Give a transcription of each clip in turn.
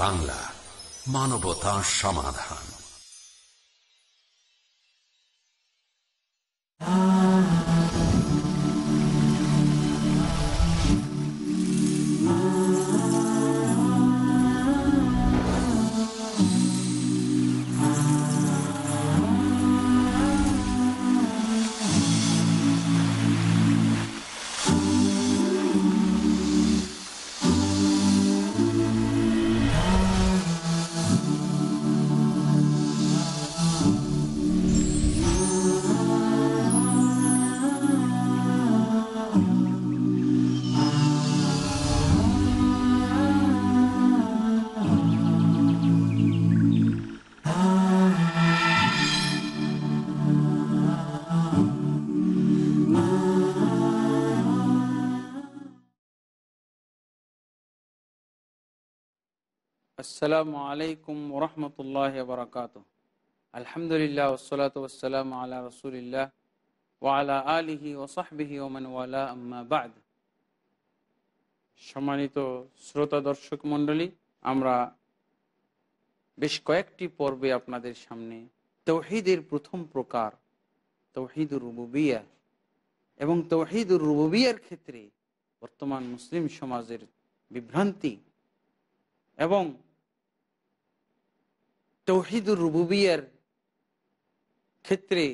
বাংলা মানবতা সমাধান আসসালামু আলাইকুম রহমতুল্লাহ বরকাত আলহামদুলিল্লাহ ওসলাত ওসালাম রসুলিল্লাহ ওয়ালা আলিহি ওসাহবিহি ওমান ওয়ালা সম্মানিত শ্রোতা দর্শক মণ্ডলী আমরা বেশ কয়েকটি পর্বে আপনাদের সামনে তৌহিদের প্রথম প্রকার তৌহিদুর রুবুবিয়া এবং তৌহিদুর রুবুবিয়ার ক্ষেত্রে বর্তমান মুসলিম সমাজের বিভ্রান্তি এবং তৌহিদুর রুবুবিয়ার ক্ষেত্রে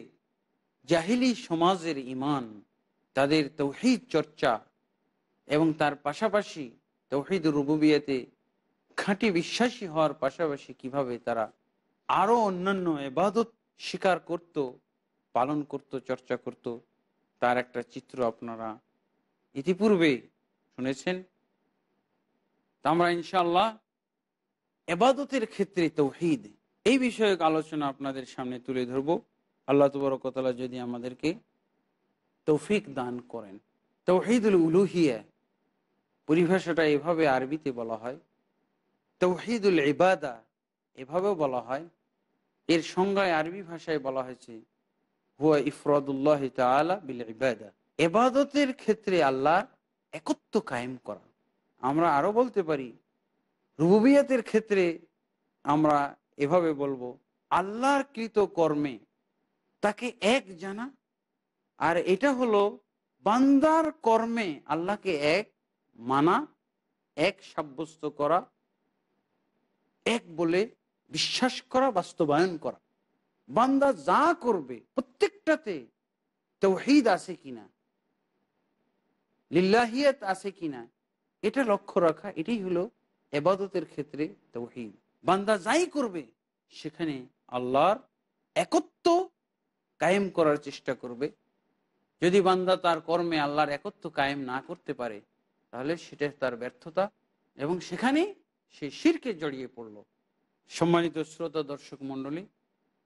জাহিলি সমাজের ইমান তাদের তৌহিদ চর্চা এবং তার পাশাপাশি তৌহিদ রুবুবিয়াতে খাঁটি বিশ্বাসী হওয়ার পাশাপাশি কিভাবে তারা আরও অন্যান্য এবাদত স্বীকার করত পালন করত চর্চা করত তার একটা চিত্র আপনারা ইতিপূর্বে শুনেছেন আমরা ইনশাল্লাহ এবাদতের ক্ষেত্রে তৌহিদ এই বিষয়ক আলোচনা আপনাদের সামনে তুলে ধরব আল্লাহ তবরকতলা যদি আমাদেরকে তৌফিক দান করেন তৌহিদুল উলুহিয়া পরিভাষাটা এভাবে আরবিতে বলা হয় তৌহিদুল ইবাদা এভাবেও বলা হয় এর সংজ্ঞায় আরবি ভাষায় বলা হয়েছে হুয়া ইফরাদুল্লাহ তালা বিল ইবাদা এবাদতের ক্ষেত্রে আল্লাহ একত্ব কায়েম করা আমরা আরও বলতে পারি রুবিয়াতের ক্ষেত্রে আমরা এভাবে বলবো আল্লাহর কৃত কর্মে তাকে এক জানা আর এটা হলো বান্দার কর্মে আল্লাহকে এক মানা এক সাব্যস্ত করা এক বলে বিশ্বাস করা বাস্তবায়ন করা বান্দা যা করবে প্রত্যেকটাতে তৌহিদ আছে কিনা লিল্লাহিয়াত আছে কিনা এটা লক্ষ্য রাখা এটাই হলো এবাদতের ক্ষেত্রে তৌহিদ বান্দা যাই করবে সেখানে আল্লাহর একত্ব কায়েম করার চেষ্টা করবে যদি বান্দা তার কর্মে আল্লাহর একত্ব কায়েম না করতে পারে তাহলে সেটা তার ব্যর্থতা এবং সেখানে সে শিরকে জড়িয়ে পড়ল সম্মানিত শ্রোতা দর্শক মণ্ডলী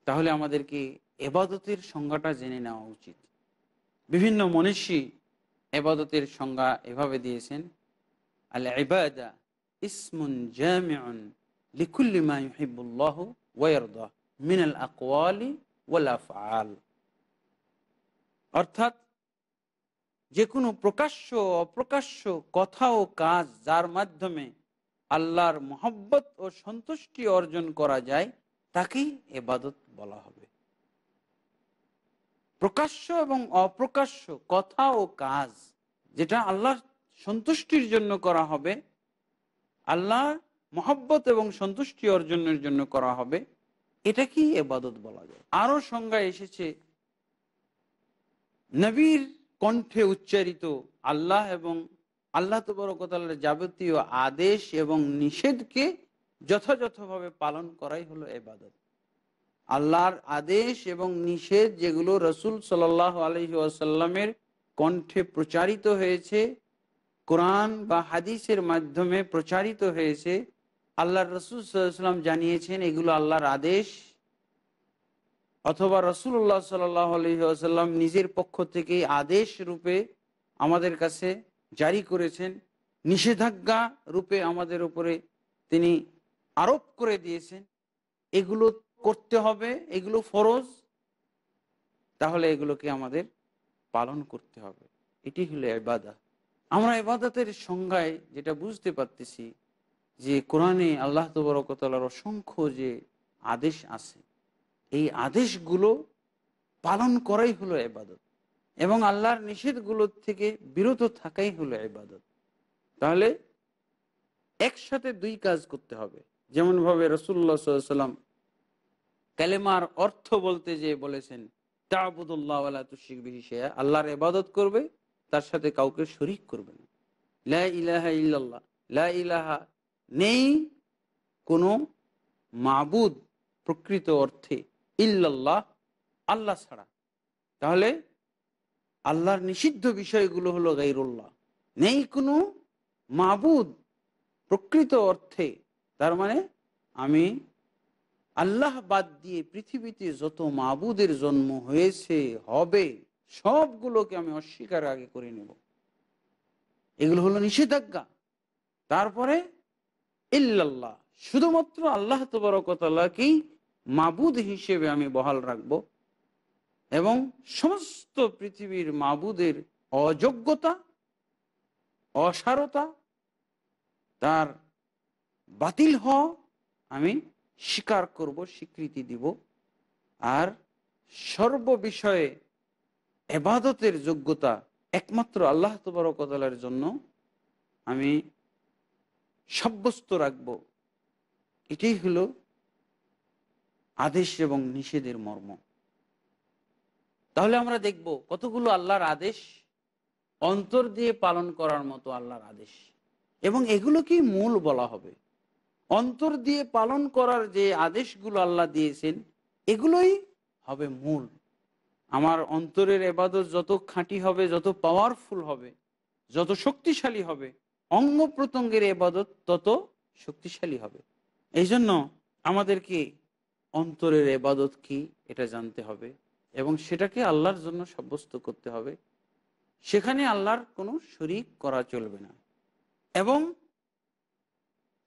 তাহলে আমাদেরকে এবাদতের সংজ্ঞাটা জেনে নেওয়া উচিত বিভিন্ন মনীষী এবাদতের সংজ্ঞা এভাবে দিয়েছেন আল এবাদা ইসমুন জামিউন ইহিবুল্লাহ মিনাল অর্থাৎ যে কোনো প্রকাশ্য অপ্রকাশ্য কথা ও কাজ যার মাধ্যমে আল্লাহর মোহব্বত ও সন্তুষ্টি অর্জন করা যায় তাকেই এবাদত বলা হবে প্রকাশ্য এবং অপ্রকাশ্য কথা ও কাজ যেটা আল্লাহর সন্তুষ্টির জন্য করা হবে আল্লাহ মহব্বত এবং সন্তুষ্টি অর্জনের জন্য করা হবে এটাকেই এবাদত বলা যায় আরও সংজ্ঞা এসেছে নবীর কণ্ঠে উচ্চারিত আল্লাহ এবং আল্লাহ তবরকতালের যাবতীয় আদেশ এবং নিষেধকে যথাযথভাবে পালন করাই হলো এবাদত আল্লাহর আদেশ এবং নিষেধ যেগুলো রসুল সাল আলহি আসাল্লামের কণ্ঠে প্রচারিত হয়েছে কোরআন বা হাদিসের মাধ্যমে প্রচারিত হয়েছে আল্লাহর রসুল সাল্লাম জানিয়েছেন এগুলো আল্লাহর আদেশ অথবা রসুল্লাহ সাল্লাম নিজের পক্ষ থেকে আদেশ রূপে আমাদের কাছে জারি করেছেন নিষেধাজ্ঞা রূপে আমাদের উপরে তিনি আরোপ করে দিয়েছেন এগুলো করতে হবে এগুলো ফরজ তাহলে এগুলোকে আমাদের পালন করতে হবে এটি হলো এবাদা আমরা এবাদাতের সংজ্ঞায় যেটা বুঝতে পারতেছি যে কোরআনে আল্লাহ তবরকতলার অসংখ্য যে আদেশ আছে এই আদেশগুলো পালন করাই হলো এবাদত এবং আল্লাহর নিষেধগুলোর থেকে বিরত থাকাই হলো এবাদত তাহলে একসাথে দুই কাজ করতে হবে যেমনভাবে রসুল্লা সাল্লাম কালেমার অর্থ বলতে যে বলেছেন তাবুদুল্লাহ তুশিক বিহিসে আল্লাহর এবাদত করবে তার সাথে কাউকে শরিক করবে না ইলাহা ইল্লাল্লাহ লা ইলাহা নেই কোনো মাবুদ প্রকৃত অর্থে ইল্লাল্লাহ আল্লাহ ছাড়া তাহলে আল্লাহর নিষিদ্ধ বিষয়গুলো হলো গাইরুল্লাহ নেই কোনো মাবুদ প্রকৃত অর্থে তার মানে আমি আল্লাহ বাদ দিয়ে পৃথিবীতে যত মাবুদের জন্ম হয়েছে হবে সবগুলোকে আমি অস্বীকার আগে করে নেব এগুলো হলো নিষেধাজ্ঞা তারপরে ইল্লাল্লাহ শুধুমাত্র আল্লাহ তবরকতাল্লাহকেই মাবুদ হিসেবে আমি বহাল রাখব এবং সমস্ত পৃথিবীর মাবুদের অযোগ্যতা অসারতা তার বাতিল হওয়া আমি স্বীকার করব স্বীকৃতি দিব আর সর্ববিষয়ে এবাদতের যোগ্যতা একমাত্র আল্লাহ তবরকতলার জন্য আমি সাব্যস্ত রাখব এটাই হল আদেশ এবং নিষেধের মর্ম তাহলে আমরা দেখব কতগুলো আল্লাহর আদেশ অন্তর দিয়ে পালন করার মতো আল্লাহর আদেশ এবং এগুলোকেই মূল বলা হবে অন্তর দিয়ে পালন করার যে আদেশগুলো আল্লাহ দিয়েছেন এগুলোই হবে মূল আমার অন্তরের এবাদত যত খাঁটি হবে যত পাওয়ারফুল হবে যত শক্তিশালী হবে অঙ্গ প্রত্যঙ্গের এবাদত তত শক্তিশালী হবে এই জন্য আমাদেরকে অন্তরের এবাদত কি এটা জানতে হবে এবং সেটাকে আল্লাহর জন্য সাব্যস্ত করতে হবে সেখানে আল্লাহর কোনো শরিক করা চলবে না এবং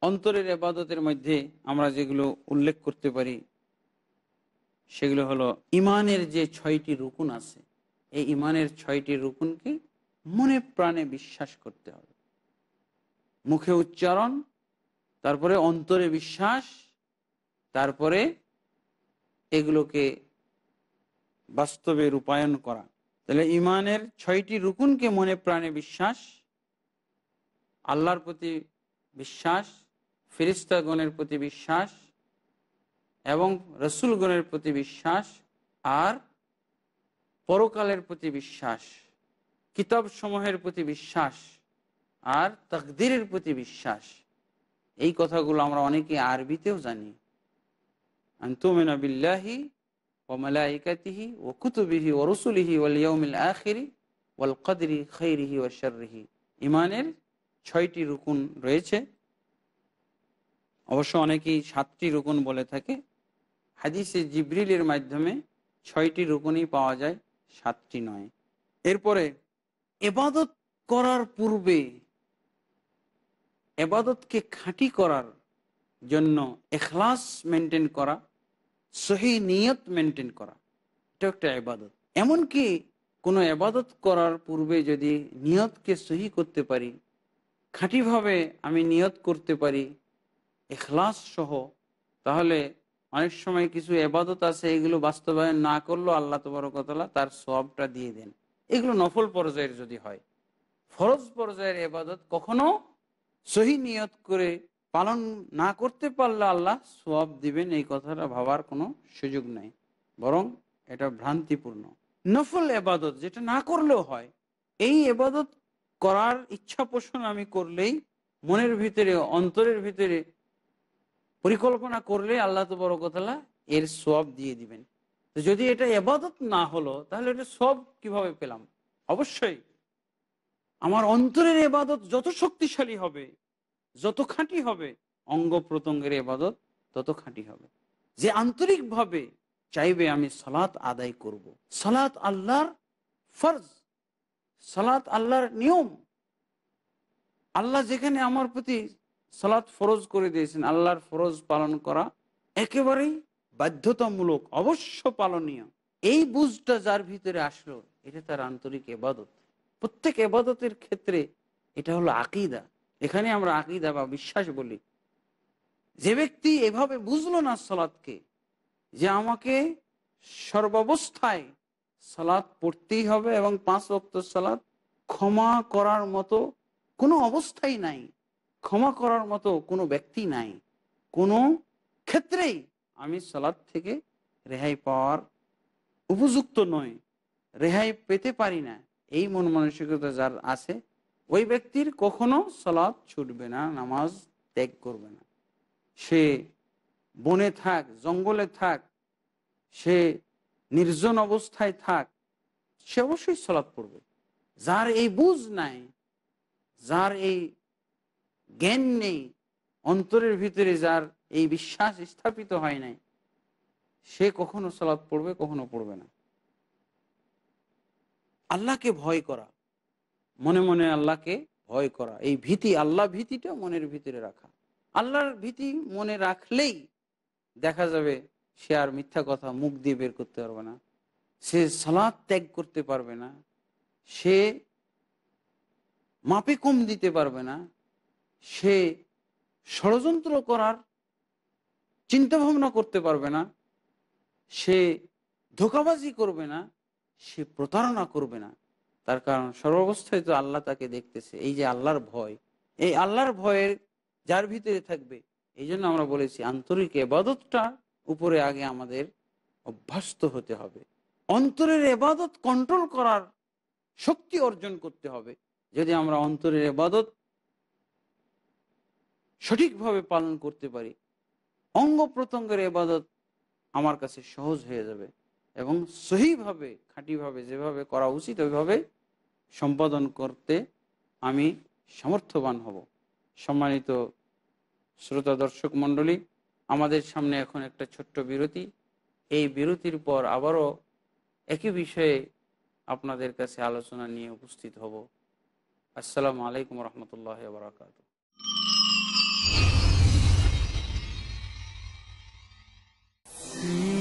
অন্তরের এবাদতের মধ্যে আমরা যেগুলো উল্লেখ করতে পারি সেগুলো হলো ইমানের যে ছয়টি রুকুন আছে এই ইমানের ছয়টি রুকুনকে মনে প্রাণে বিশ্বাস করতে হবে মুখে উচ্চারণ তারপরে অন্তরে বিশ্বাস তারপরে এগুলোকে বাস্তবে রূপায়ণ করা তাহলে ইমানের ছয়টি রুকুনকে মনে প্রাণে বিশ্বাস আল্লাহর প্রতি বিশ্বাস ফিরিস্তাগণের প্রতি বিশ্বাস এবং রসুলগণের প্রতি বিশ্বাস আর পরকালের প্রতি বিশ্বাস কিতাবসমূহের প্রতি বিশ্বাস আর তকদিরের প্রতি বিশ্বাস এই কথাগুলো আমরা অনেকে আরবিতেও জানি আন্তমেনা বিল্লাহি ওমালাইকাতিহি ও কুতুবিহি ও রসুলিহি ওলিয়মিল আখিরি ওয়াল কদরি খৈরিহি ও শর্রিহি ইমানের ছয়টি রুকুন রয়েছে অবশ্য অনেকেই সাতটি রুকুন বলে থাকে হাদিসে জিব্রিলের মাধ্যমে ছয়টি রুকুনই পাওয়া যায় সাতটি নয় এরপরে এবাদত করার পূর্বে এবাদতকে খাঁটি করার জন্য এখলাস মেনটেন করা সহি নিয়ত মেনটেন করা এটা একটা এবাদত এমনকি কোনো এবাদত করার পূর্বে যদি নিয়তকে সহি করতে পারি খাঁটিভাবে আমি নিয়ত করতে পারি এখলাস সহ তাহলে অনেক সময় কিছু এবাদত আছে এগুলো বাস্তবায়ন না করলেও আল্লাহ তবরকতলা তার সবটা দিয়ে দেন এগুলো নফল পর্যায়ের যদি হয় ফরজ পর্যায়ের এবাদত কখনো সহি নিয়ত করে পালন না করতে পারলে আল্লাহ সব দিবেন এই কথাটা ভাবার কোনো সুযোগ নাই বরং এটা ভ্রান্তিপূর্ণ নফল এবাদত যেটা না করলেও হয় এই এবাদত করার ইচ্ছা পোষণ আমি করলেই মনের ভিতরে অন্তরের ভিতরে পরিকল্পনা করলে আল্লাহ তো বড় কথালা এর সব দিয়ে দিবেন তো যদি এটা এবাদত না হলো তাহলে এটা সব কিভাবে পেলাম অবশ্যই আমার অন্তরের এবাদত যত শক্তিশালী হবে যত খাঁটি হবে অঙ্গ প্রত্যঙ্গের এবাদত তত খাঁটি হবে যে আন্তরিকভাবে চাইবে আমি সলাত আদায় করব। সলাত আল্লাহর ফর্জ সলাত আল্লাহর নিয়ম আল্লাহ যেখানে আমার প্রতি সালাত ফরজ করে দিয়েছেন আল্লাহর ফরজ পালন করা একেবারেই বাধ্যতামূলক অবশ্য পালনীয় এই বুঝটা যার ভিতরে আসলো এটা তার আন্তরিক এবাদত প্রত্যেক এবাদতের ক্ষেত্রে এটা হলো আকিদা এখানে আমরা আকিদা বা বিশ্বাস বলি যে ব্যক্তি এভাবে বুঝলো না সলাদকে যে আমাকে সর্বাবস্থায় সালাদ পড়তেই হবে এবং পাঁচ রক্ত সালাদ ক্ষমা করার মতো কোনো অবস্থাই নাই ক্ষমা করার মতো কোনো ব্যক্তি নাই কোনো ক্ষেত্রেই আমি সালাদ থেকে রেহাই পাওয়ার উপযুক্ত নই রেহাই পেতে পারি না এই মন মানসিকতা যার আছে ওই ব্যক্তির কখনো সলাপ ছুটবে না নামাজ ত্যাগ করবে না সে বনে থাক জঙ্গলে থাক সে নির্জন অবস্থায় থাক সে অবশ্যই সলাপ পড়বে যার এই বুঝ নাই যার এই জ্ঞান নেই অন্তরের ভিতরে যার এই বিশ্বাস স্থাপিত হয় নাই সে কখনো সলাপ পড়বে কখনো পড়বে না আল্লাহকে ভয় করা মনে মনে আল্লাহকে ভয় করা এই ভীতি আল্লাহ ভীতিটা মনের ভিতরে রাখা আল্লাহর ভীতি মনে রাখলেই দেখা যাবে সে আর মিথ্যা কথা মুখ দিয়ে বের করতে পারবে না সে সালাদ ত্যাগ করতে পারবে না সে মাপে কম দিতে পারবে না সে ষড়যন্ত্র করার চিন্তাভাবনা করতে পারবে না সে ধোকাবাজি করবে না সে প্রতারণা করবে না তার কারণ সর্বাবস্থায় তো আল্লাহ তাকে দেখতেছে এই যে আল্লাহর ভয় এই আল্লাহর ভয়ের যার ভিতরে থাকবে এই জন্য আমরা বলেছি আন্তরিক এবাদতটার উপরে আগে আমাদের অভ্যস্ত হতে হবে অন্তরের এবাদত কন্ট্রোল করার শক্তি অর্জন করতে হবে যদি আমরা অন্তরের এবাদত সঠিকভাবে পালন করতে পারি অঙ্গ প্রত্যঙ্গের এবাদত আমার কাছে সহজ হয়ে যাবে এবং সহিভাবে খাঁটিভাবে যেভাবে করা উচিত ওইভাবে সম্পাদন করতে আমি সমর্থবান হব সম্মানিত শ্রোতা দর্শক মণ্ডলী আমাদের সামনে এখন একটা ছোট্ট বিরতি এই বিরতির পর আবারও একই বিষয়ে আপনাদের কাছে আলোচনা নিয়ে উপস্থিত হব আসসালামু আলাইকুম রহমতুল্লাহ বরাকাত Mmm. hmm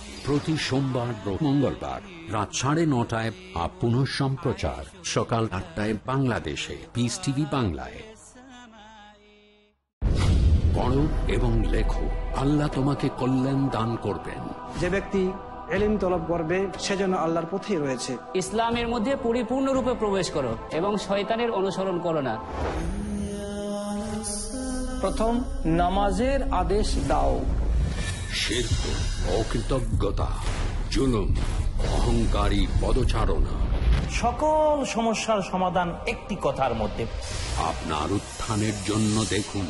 প্রতি সোমবার মঙ্গলবার রাত সাড়ে নটায় আপ পুনঃ সম্প্রচার সকাল আটটায় বাংলাদেশে পিস টিভি বাংলায় পড়ো এবং লেখো আল্লাহ তোমাকে কল্যাণ দান করবেন যে ব্যক্তি এলিম তলব করবে সেজন্য আল্লাহর পথে রয়েছে ইসলামের মধ্যে পরিপূর্ণরূপে প্রবেশ করো এবং শয়তানের অনুসরণ করো না প্রথম নামাজের আদেশ দাও শিল্প অকৃতজ্ঞতা জুলুম অহংকারী পদচারণা সকল সমস্যার সমাধান একটি কথার মধ্যে আপনার উত্থানের জন্য দেখুন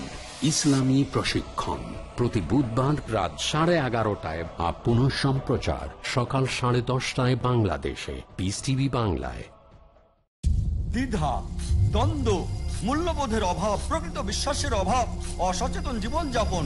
ইসলামী প্রশিক্ষণ প্রতি বুধবার রাত সাড়ে এগারোটায় বা পুনঃ সম্প্রচার সকাল সাড়ে দশটায় বাংলাদেশে পিস টিভি বাংলায় দ্বিধা দ্বন্দ্ব মূল্যবোধের অভাব প্রকৃত বিশ্বাসের অভাব অসচেতন জীবনযাপন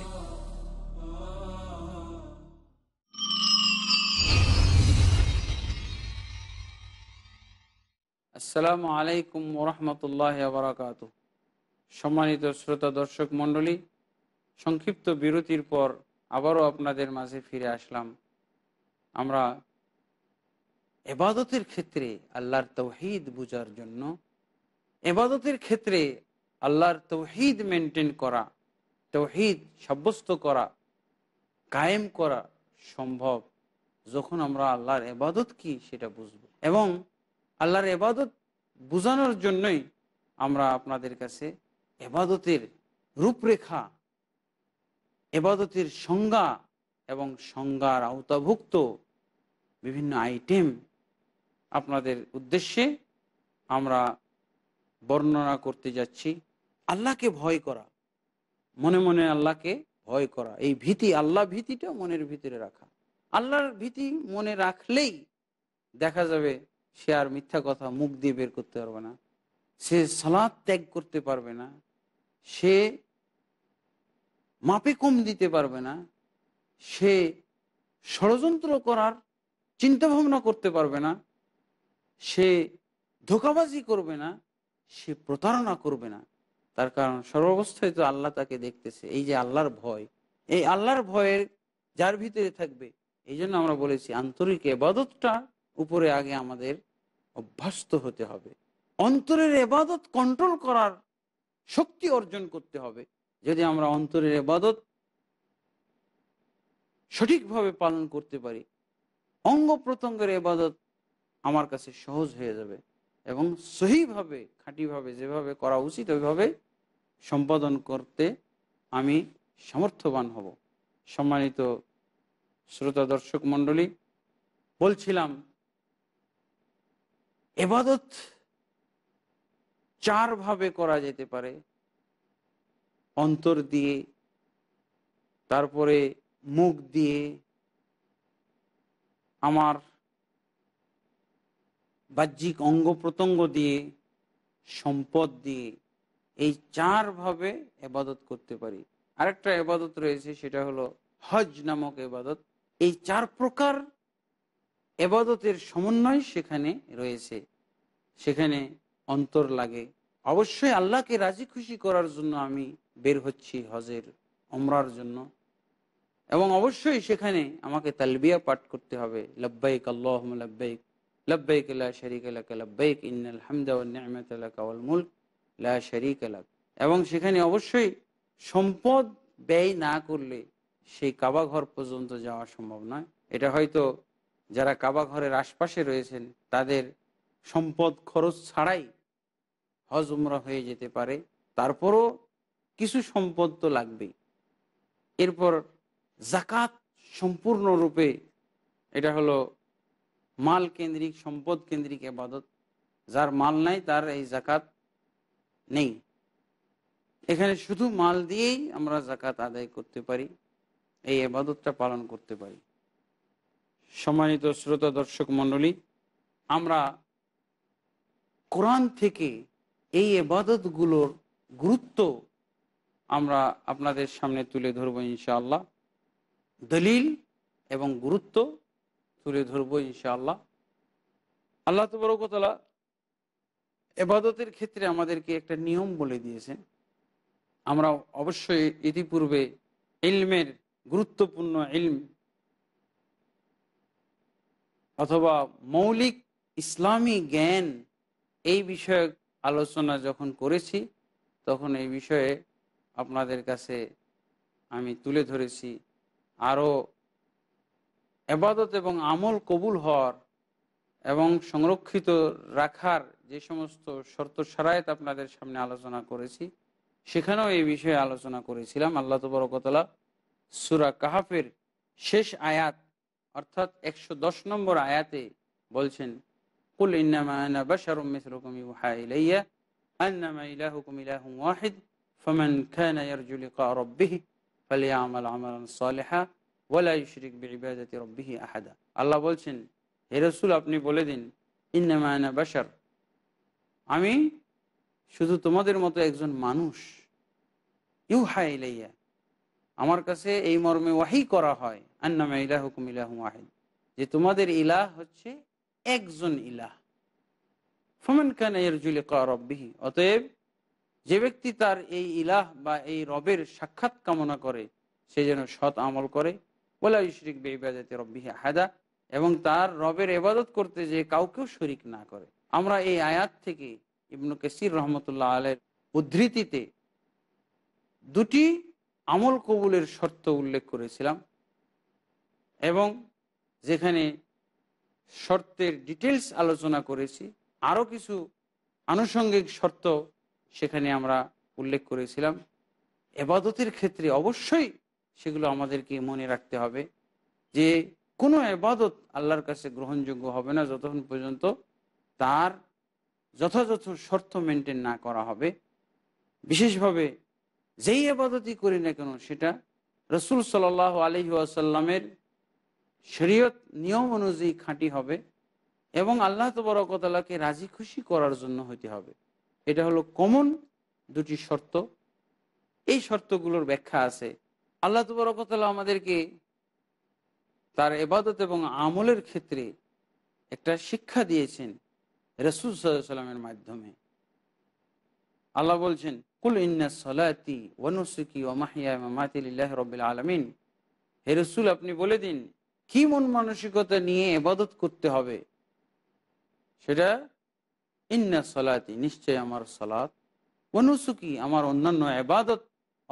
আসসালামু আলাইকুম ওরহমতুল্লাহ আবরাকাত সম্মানিত শ্রোতা দর্শক মণ্ডলী সংক্ষিপ্ত বিরতির পর আবারও আপনাদের মাঝে ফিরে আসলাম আমরা এবাদতের ক্ষেত্রে আল্লাহর তৌহিদ বুঝার জন্য এবাদতের ক্ষেত্রে আল্লাহর তৌহিদ মেনটেন করা তৌহিদ সাব্যস্ত করা কায়েম করা সম্ভব যখন আমরা আল্লাহর এবাদত কি সেটা বুঝব এবং আল্লাহর এবাদত বোঝানোর জন্যই আমরা আপনাদের কাছে এবাদতের রূপরেখা এবাদতের সংজ্ঞা এবং সংজ্ঞার আওতাভুক্ত বিভিন্ন আইটেম আপনাদের উদ্দেশ্যে আমরা বর্ণনা করতে যাচ্ছি আল্লাহকে ভয় করা মনে মনে আল্লাহকে ভয় করা এই ভীতি আল্লাহ ভীতিটা মনের ভিতরে রাখা আল্লাহর ভীতি মনে রাখলেই দেখা যাবে সে আর মিথ্যা কথা মুখ দিয়ে বের করতে পারবে না সে সালাদ ত্যাগ করতে পারবে না সে মাপে কম দিতে পারবে না সে ষড়যন্ত্র করার চিন্তাভাবনা করতে পারবে না সে ধোকাবাজি করবে না সে প্রতারণা করবে না তার কারণ সর্বাবস্থায় তো আল্লাহ তাকে দেখতেছে এই যে আল্লাহর ভয় এই আল্লাহর ভয়ের যার ভিতরে থাকবে এই জন্য আমরা বলেছি আন্তরিক এবাদতটা উপরে আগে আমাদের অভ্যস্ত হতে হবে অন্তরের এবাদত কন্ট্রোল করার শক্তি অর্জন করতে হবে যদি আমরা অন্তরের এবাদত সঠিকভাবে পালন করতে পারি অঙ্গ প্রত্যঙ্গের এবাদত আমার কাছে সহজ হয়ে যাবে এবং সহিভাবে খাঁটিভাবে যেভাবে করা উচিত ওইভাবে সম্পাদন করতে আমি সমর্থবান হব সম্মানিত শ্রোতা দর্শক মণ্ডলী বলছিলাম এবাদত চারভাবে করা যেতে পারে অন্তর দিয়ে তারপরে মুখ দিয়ে আমার বাহ্যিক অঙ্গ প্রত্যঙ্গ দিয়ে সম্পদ দিয়ে এই চারভাবে এবাদত করতে পারি আরেকটা এবাদত রয়েছে সেটা হলো হজ নামক এবাদত এই চার প্রকার এবাদতের সমন্বয় সেখানে রয়েছে সেখানে অন্তর লাগে অবশ্যই আল্লাহকে রাজি খুশি করার জন্য আমি বের হচ্ছি হজের অমরার জন্য এবং অবশ্যই সেখানে আমাকে তালবিয়া পাঠ করতে হবে লব্বাইক আল্লাহ লব্বাইক লব্বাইক লা শরিক আলাক লব্বাইক ইন্নাল হামদাউল মুল্ক লা শরিক এবং সেখানে অবশ্যই সম্পদ ব্যয় না করলে সেই কাবাঘর পর্যন্ত যাওয়া সম্ভব নয় এটা হয়তো যারা কাবা ঘরের আশপাশে রয়েছেন তাদের সম্পদ খরচ ছাড়াই হজ উমরা হয়ে যেতে পারে তারপরও কিছু সম্পদ তো লাগবেই এরপর জাকাত সম্পূর্ণরূপে এটা হলো মাল কেন্দ্রিক সম্পদ কেন্দ্রিক এবাদত যার মাল নাই তার এই জাকাত নেই এখানে শুধু মাল দিয়েই আমরা জাকাত আদায় করতে পারি এই আবাদতটা পালন করতে পারি সম্মানিত শ্রোতা দর্শক মণ্ডলী আমরা কোরআন থেকে এই এবাদতগুলোর গুরুত্ব আমরা আপনাদের সামনে তুলে ধরব ইনশাআল্লাহ দলিল এবং গুরুত্ব তুলে ধরব ইনশাআল্লাহ আল্লাহ তবরকতলা এবাদতের ক্ষেত্রে আমাদেরকে একটা নিয়ম বলে দিয়েছেন আমরা অবশ্যই ইতিপূর্বে ইলমের গুরুত্বপূর্ণ ইলম অথবা মৌলিক ইসলামী জ্ঞান এই বিষয়ে আলোচনা যখন করেছি তখন এই বিষয়ে আপনাদের কাছে আমি তুলে ধরেছি আরও এবাদত এবং আমল কবুল হওয়ার এবং সংরক্ষিত রাখার যে সমস্ত শর্ত সারায়ত আপনাদের সামনে আলোচনা করেছি সেখানেও এই বিষয়ে আলোচনা করেছিলাম আল্লাহ তবরকতলা সুরা কাহাফের শেষ আয়াত অর্থাৎ একশো দশ নম্বর আয়াতে বলছেন কুল ইন্নামা আল্লাহ বলছেন হে রাসূল আপনি বলে দিন ইন্নামা আনা আমি শুধু তোমাদের মতো একজন মানুষ ইউ হাইলাইয়া আমার কাছে এই মর্মে ওয়াহি করা হয় আন্নামা ইলাহ হুকুম ইলাহ ওয়াহিদ যে তোমাদের ইলাহ হচ্ছে একজন ইলাহ ফমেন খান এর জুলে রব্বিহি অতএব যে ব্যক্তি তার এই ইলাহ বা এই রবের সাক্ষাৎ কামনা করে সে যেন সৎ আমল করে ওলা ইশরিক বেইবাজাতে রব্বিহি হাদা এবং তার রবের এবাদত করতে যে কাউকেও শরিক না করে আমরা এই আয়াত থেকে ইবনু কেসির রহমতুল্লাহ আলের উদ্ধৃতিতে দুটি আমল কবুলের শর্ত উল্লেখ করেছিলাম এবং যেখানে শর্তের ডিটেলস আলোচনা করেছি আরও কিছু আনুষঙ্গিক শর্ত সেখানে আমরা উল্লেখ করেছিলাম এবাদতের ক্ষেত্রে অবশ্যই সেগুলো আমাদেরকে মনে রাখতে হবে যে কোনো এবাদত আল্লাহর কাছে গ্রহণযোগ্য হবে না যতক্ষণ পর্যন্ত তার যথাযথ শর্ত মেনটেন না করা হবে বিশেষভাবে যেই আবাদতই করি না কেন সেটা রসুল সাল আলহি আসাল্লামের শরীয়ত নিয়ম অনুযায়ী খাঁটি হবে এবং আল্লাহ তবরকতালাকে রাজি খুশি করার জন্য হইতে হবে এটা হলো কমন দুটি শর্ত এই শর্তগুলোর ব্যাখ্যা আছে আল্লাহ তবরকতালা আমাদেরকে তার এবাদত এবং আমলের ক্ষেত্রে একটা শিক্ষা দিয়েছেন রসুল সাল্লামের মাধ্যমে আল্লাহ বলছেন কুল ইন্না ও মাহিয়া ওমাহিয়া মামাতিল্লাহ রবিল আলমিন হে রসুল আপনি বলে দিন কি মন মানসিকতা নিয়ে এবাদত করতে হবে সেটা ইন্না সলাতি নিশ্চয় আমার সলাত অনুসুকি আমার অন্যান্য এবাদত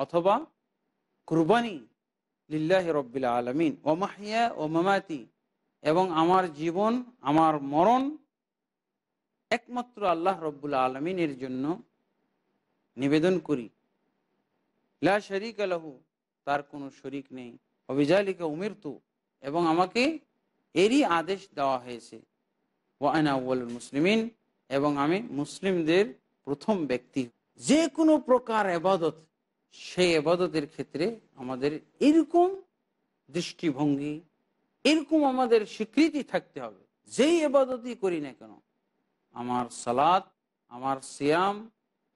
অথবা কুরবানি লিল্লাহ রব্বিল আলমিন মাহিয়া ও মামাতি এবং আমার জীবন আমার মরণ একমাত্র আল্লাহ রব্বুল আলমিনের জন্য নিবেদন করি লা শরিক আলহু তার কোনো শরিক নেই অবিজালিকা উমির তু এবং আমাকে এরই আদেশ দেওয়া হয়েছে ওয়ানা ওয়াল মুসলিমিন এবং আমি মুসলিমদের প্রথম ব্যক্তি যে কোনো প্রকার এবাদত সেই এবাদতের ক্ষেত্রে আমাদের এরকম দৃষ্টিভঙ্গি এরকম আমাদের স্বীকৃতি থাকতে হবে যেই এবাদতই করি না কেন আমার সালাত আমার সিয়াম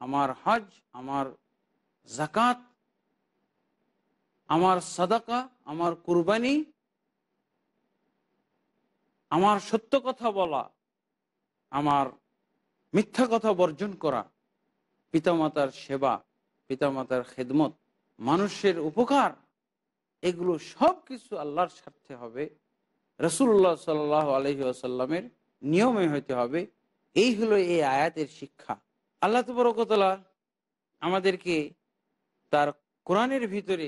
আমার হজ আমার জাকাত আমার সাদাকা আমার কুরবানি আমার সত্য কথা বলা আমার মিথ্যা কথা বর্জন করা পিতামাতার সেবা পিতামাতার খেদমত মানুষের উপকার এগুলো সব কিছু আল্লাহর স্বার্থে হবে রসুল্লাহ সাল আলহি আসাল্লামের নিয়মে হইতে হবে এই হলো এই আয়াতের শিক্ষা আল্লাহ তবরকতলা আমাদেরকে তার কোরআনের ভিতরে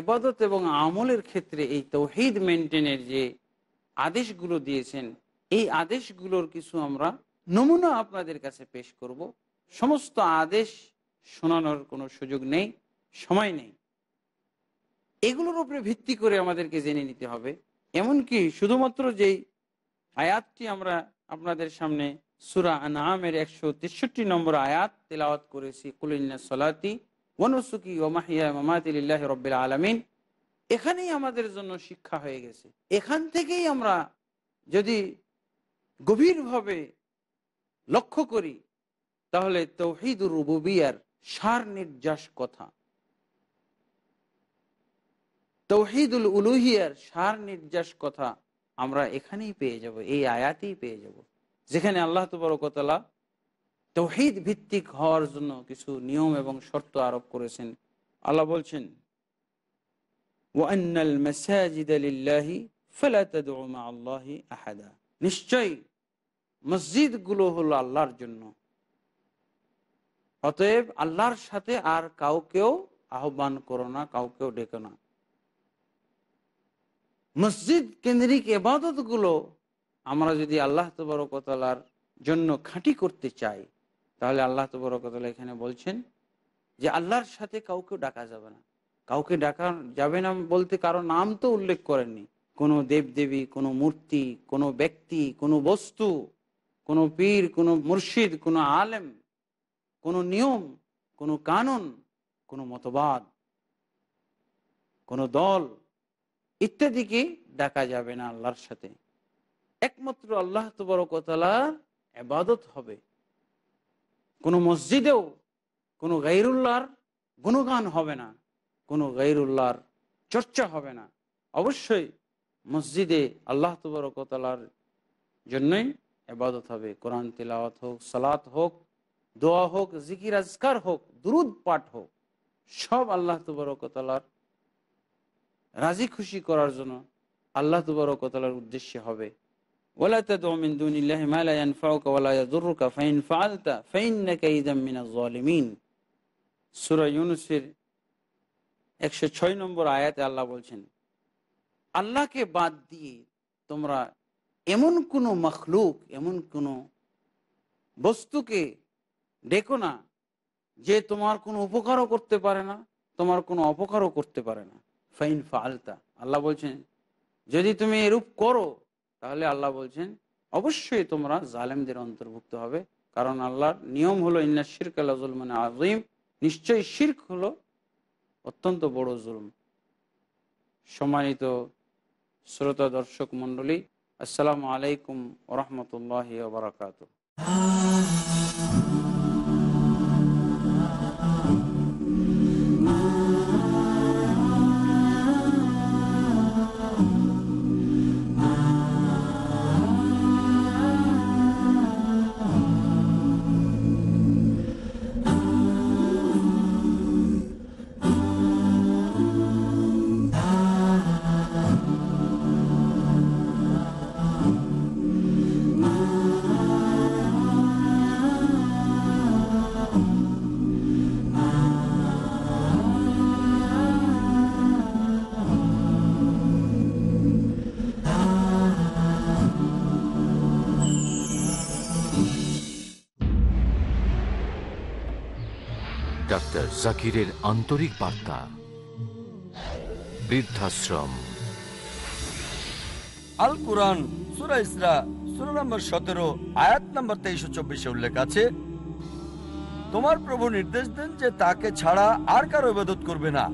এবাদত এবং আমলের ক্ষেত্রে এই তৌহিদ মেনটেনের যে আদেশগুলো দিয়েছেন এই আদেশগুলোর কিছু আমরা নমুনা আপনাদের কাছে পেশ করব সমস্ত আদেশ শোনানোর কোনো সুযোগ নেই সময় নেই এগুলোর উপরে ভিত্তি করে আমাদেরকে জেনে নিতে হবে এমনকি শুধুমাত্র যেই আয়াতটি আমরা আপনাদের সামনে সুরা আনামের একশো তেষট্টি নম্বর আয়াত তেলাওয়াত করেছি কুলিল্লা সলাতি ওয়ানসুকি ওমাহিয়া মামাতিল্লাহ রবিল আলমিন এখানেই আমাদের জন্য শিক্ষা হয়ে গেছে এখান থেকেই আমরা যদি গভীরভাবে লক্ষ্য করি তাহলে তৌহিদুর রুবুবিয়ার সার নির্যাস কথা তৌহিদুল উলুহিয়ার সার নির্যাস কথা আমরা এখানেই পেয়ে যাব এই আয়াতেই পেয়ে যাব যেখানে আল্লাহ তবরকতলা তৌহিদ ভিত্তিক হওয়ার জন্য কিছু নিয়ম এবং শর্ত আরোপ করেছেন আল্লাহ বলছেন হলো আল্লাহর জন্য অতএব আল্লাহর সাথে আর কাউকেও আহ্বান করো না কাউকেও ডেকো না মসজিদ কেন্দ্রিক গুলো আমরা যদি আল্লাহ তবরকতলার জন্য খাঁটি করতে চাই তাহলে আল্লাহ তবরকতলা এখানে বলছেন যে আল্লাহর সাথে কাউকেও ডাকা যাবে না কাউকে ডাকা যাবে না বলতে কারো নাম তো উল্লেখ করেননি কোনো দেবদেবী কোনো মূর্তি কোনো ব্যক্তি কোনো বস্তু কোনো পীর কোনো মুর্শিদ কোনো আলেম কোনো নিয়ম কোনো কানুন কোনো মতবাদ কোনো দল ইত্যাদিকে ডাকা যাবে না আল্লাহর সাথে একমাত্র আল্লাহ কথালার আবাদত হবে কোনো মসজিদেও কোনো গাইরুল্লাহর গুণগান হবে না কোনো গাইরুল্লাহর চর্চা হবে না অবশ্যই মসজিদে আল্লাহ তবরকতলার জন্যই এবাদত হবে কোরআন তিলাওয়াত হোক সালাত হোক দোয়া হোক জিকির আজকার হোক দুরুদ পাঠ হোক সব আল্লাহ তবরকতলার রাজি খুশি করার জন্য আল্লাহ তবরকতলার উদ্দেশ্যে হবে সুরা ইউনুসের একশো ছয় নম্বর আয়াতে আল্লাহ বলছেন আল্লাহকে বাদ দিয়ে তোমরা এমন কোনো মখলুক এমন কোনো বস্তুকে ডেকো না যে তোমার কোনো উপকারও করতে পারে না তোমার কোনো অপকারও করতে পারে না ফাইন ফালতা আল্লাহ বলছেন যদি তুমি এরূপ করো তাহলে আল্লাহ বলছেন অবশ্যই তোমরা জালেমদের অন্তর্ভুক্ত হবে কারণ আল্লাহর নিয়ম হলো ইন্না শিরক আল্লাহ মানে আজিম নিশ্চয়ই শির্ক হলো অত্যন্ত বড় জুলুম সম্মানিত শ্রোতা দর্শক মন্ডলী আসসালামু আলাইকুম রহমতুল্লাহ বারাকাতু জাকিরের আন্তরিক বার্তা বৃদ্ধাশ্রম আল কোরআন সুরা ইসরা নম্বর সতেরো আয়াত নম্বর তেইশশো চব্বিশে উল্লেখ আছে তোমার প্রভু নির্দেশ দেন যে তাকে ছাড়া আর কারো বেদত করবে না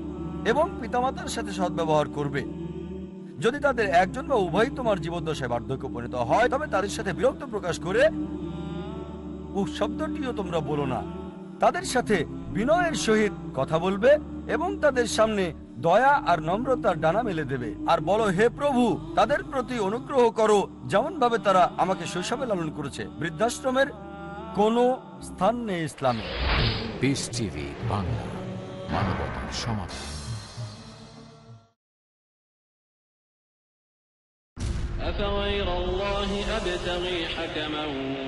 এবং পিতামাতার সাথে সদ্ব্যবহার করবে যদি তাদের একজন বা উভয় তোমার দশায় বার্ধক্য পরিণত হয় তবে তাদের সাথে বিরক্ত প্রকাশ করে উহ শব্দটিও তোমরা বলো না তাদের সাথে বিনয়ের সহিত কথা বলবে এবং তাদের সামনে দয়া আর নম্রতার ডানা মেলে দেবে আর বলো হে প্রভু তাদের প্রতি অনুগ্রহ করো যেমন ভাবে তারা আমাকে শৈশবে লালন করেছে বৃদ্ধাশ্রমের কোন স্থান নেই ইসলামে বাংলা أفغير الله أبتغي حكما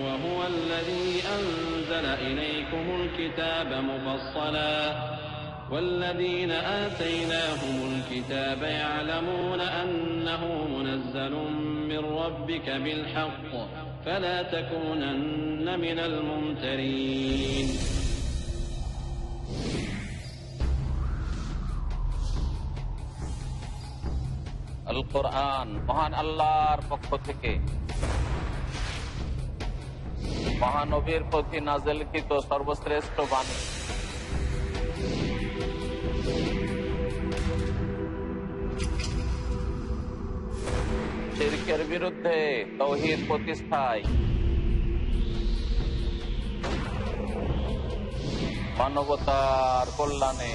وهو الذي أنزل نزل إليكم الكتاب مفصلا والذين آتيناهم الكتاب يعلمون أنه منزل من ربك بالحق فلا تكونن من الممترين القرآن মহান الله رفق থেকে মহানবীর প্রতি নাজেলকৃত সর্বশ্রেষ্ঠ বাণী মানবতার কল্যাণে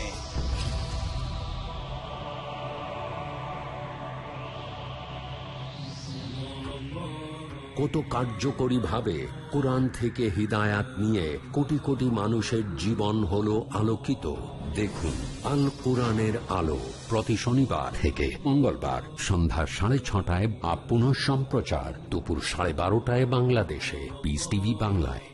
কত কার্যকরীভাবে কোরআন থেকে হিদায়াত নিয়ে কোটি কোটি মানুষের জীবন হল আলোকিত দেখুন আল কোরআনের আলো প্রতি শনিবার থেকে মঙ্গলবার সন্ধ্যা সাড়ে ছটায় বা পুনঃ সম্প্রচার দুপুর সাড়ে বারোটায় বাংলাদেশে পিস টিভি বাংলায়